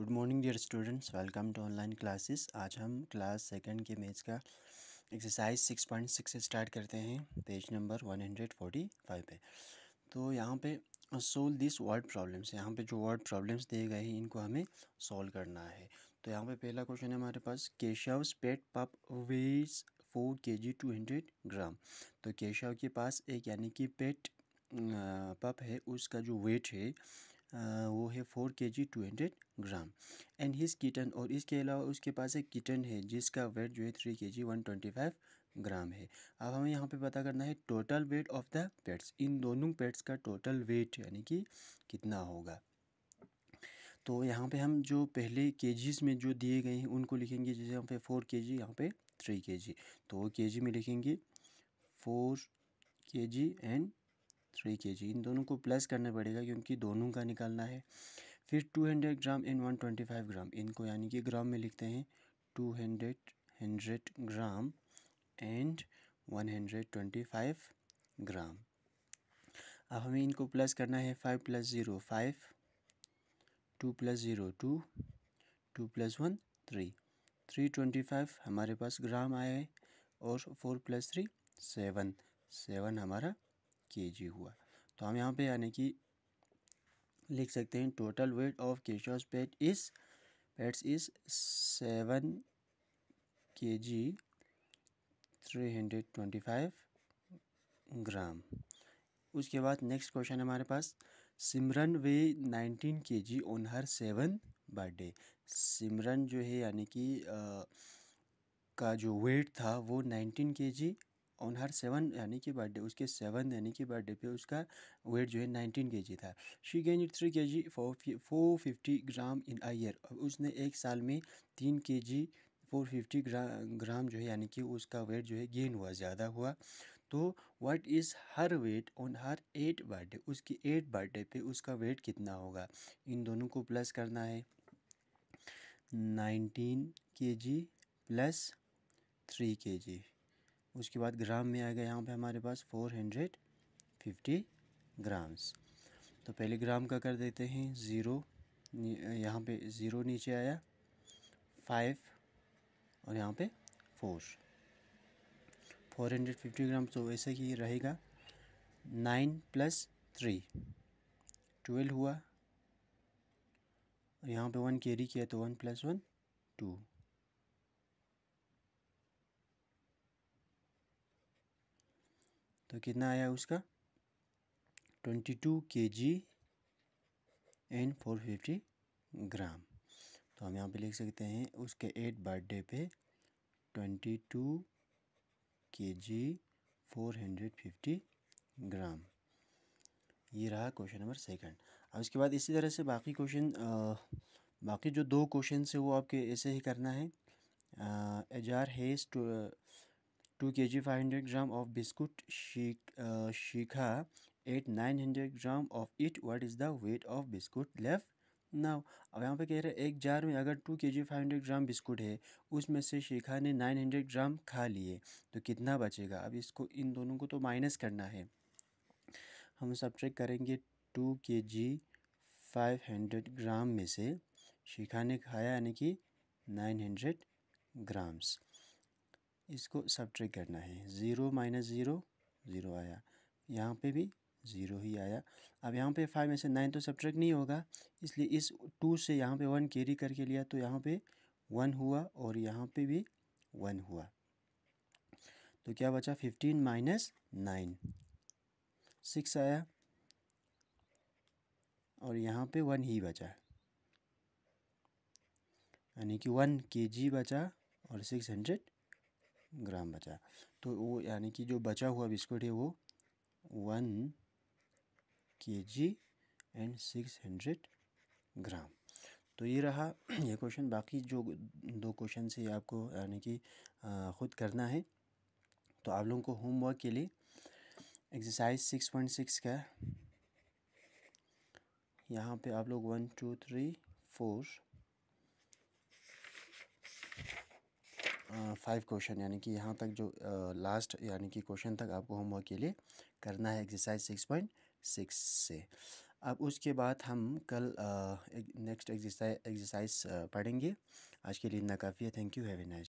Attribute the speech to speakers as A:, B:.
A: good morning dear students welcome to online classes आज हम class second के maths का exercise six point six start करते हैं page number one hundred forty five पे तो यहाँ पे सोल्व दिस वर्ड प्रॉब्लम्स यहाँ पे जो वर्ड प्रॉब्लम्स दिए गए हैं इनको हमें सॉल्व करना है तो यहाँ पे पहला क्वेश्चन है हमारे पास केशव पेट पप veg four K G two hundred gram तो केशव के पास एक यानी कि पेट पप है उसका जो वेट है वो है four K G two hundred gram and his kitten और इसके अलावा उसके पास एक किटन है जिसका वेट जो है three K G one twenty five gram है अब हमें यहाँ पे पता करना है total weight of the pets इन दोनों पेट्स का टोटल वेट यानी कि कितना होगा तो यहाँ पे हम जो पहले के में जो दिए गए हैं उनको लिखेंगे जैसे यहाँ पे फोर के जी यहाँ पे थ्री के जी तो के जी में लिखेंगे four K G and three K जी इन दोनों को प्लस करना पड़ेगा क्योंकि दोनों का निकालना है फिर two hundred gram and one twenty five gram इनको यानी कि ग्राम में लिखते हैं two hundred hundred gram and one hundred twenty five gram अब हमें इनको प्लस करना है five plus zero five two plus zero two two plus one three three twenty five हमारे पास ग्राम आया है और four plus three seven seven हमारा के हुआ तो हम यहाँ पे यानी कि लिख सकते हैं टोटल वेट ऑफ केशोज pet is pets is seven K G three hundred twenty five gram उसके बाद नेक्स्ट क्वेश्चन हमारे पास सिमरन weighed nineteen K G on her seven birthday Simran जो है यानी कि का जो वेट था वो nineteen K G on her seven यानी कि बर्थडे उसके सेवन यानी कि बर्थडे पे उसका वेट जो है नाइनटीन के जी था she gain it three K G four fifty gram in a year उसने एक साल में तीन के जी फोर फिफ्टी ग्राम जो है यानी कि उसका वेट जो है गेन हुआ ज़्यादा हुआ तो what is her weight on her eight birthday उसकी एट बर्थडे पे उसका वेट कितना होगा इन दोनों को प्लस करना है नाइनटीन के जी प्लस थ्री के जी उसके बाद ग्राम में आएगा यहाँ पे हमारे पास फोर हंड्रेड फिफ्टी ग्राम्स तो पहले ग्राम का कर देते हैं ज़ीरो यहाँ पे ज़ीरो नीचे आया फाइव और यहाँ पे four four hundred fifty gram तो वैसे ही रहेगा नाइन प्लस थ्री ट्वेल्व हुआ और यहाँ पे वन कैरी किया तो वन प्लस वन टू तो कितना आया उसका twenty two K G and four fifty gram तो हम यहाँ पे लिख सकते हैं उसके एट बर्थडे पे twenty two K G four hundred fifty gram ये रहा क्वेश्चन नंबर सेकंड अब इसके बाद इसी तरह से बाकी क्वेश्चन बाकी जो दो क्वेश्चन है वो आपके ऐसे ही करना है एजार has two K G five hundred gram of biscuit Shikha ate nine hundred gram of it what is the weight of biscuit left now अब यहाँ पे कह रहे हैं एक जार में अगर two K G five hundred gram biscuit है उसमें से शिखा ने नाइन हंड्रेड ग्राम खा लिए तो कितना बचेगा अब इसको इन दोनों को तो माइनस करना है हम सब चेक करेंगे to K G five hundred ग्राम में से शिखा ने खाया यानी कि नाइन हंड्रेड ग्राम्स इसको सब्ट्रैक्ट करना है ज़ीरो माइनस ज़ीरो ज़ीरो आया यहाँ पे भी ज़ीरो ही आया अब यहाँ पे फाइव में से नाइन तो सब्ट्रैक्ट नहीं होगा इसलिए इस टू से यहाँ पे वन कैरी करके लिया तो यहाँ पे वन हुआ और यहाँ पे भी वन हुआ तो क्या बचा फिफ्टीन माइनस नाइन सिक्स आया और यहाँ पे वन ही बचा यानी कि वन के जी बचा और सिक्स हंड्रेड ग्राम बचा तो वो यानी कि जो बचा हुआ बिस्कुट है वो one K G and six hundred gram तो ये रहा ये क्वेश्चन बाकी जो दो क्वेश्चन से आपको यानी कि ख़ुद करना है तो आप लोगों को होमवर्क के लिए एक्सरसाइज सिक्स पॉइंट सिक्स का यहाँ पे आप लोग one two three four five question यानी कि यहाँ तक जो लास्ट यानी कि क्वेश्चन तक आपको होमवर्क के लिए करना है एक्सरसाइज सिक्स पॉइंट सिक्स से अब उसके बाद हम कल नेक्स्ट एक्सरसाइज एक्सरसाइज पढ़ेंगे आज के लिए इतना काफ़ी है थैंक यू हैवी नाइस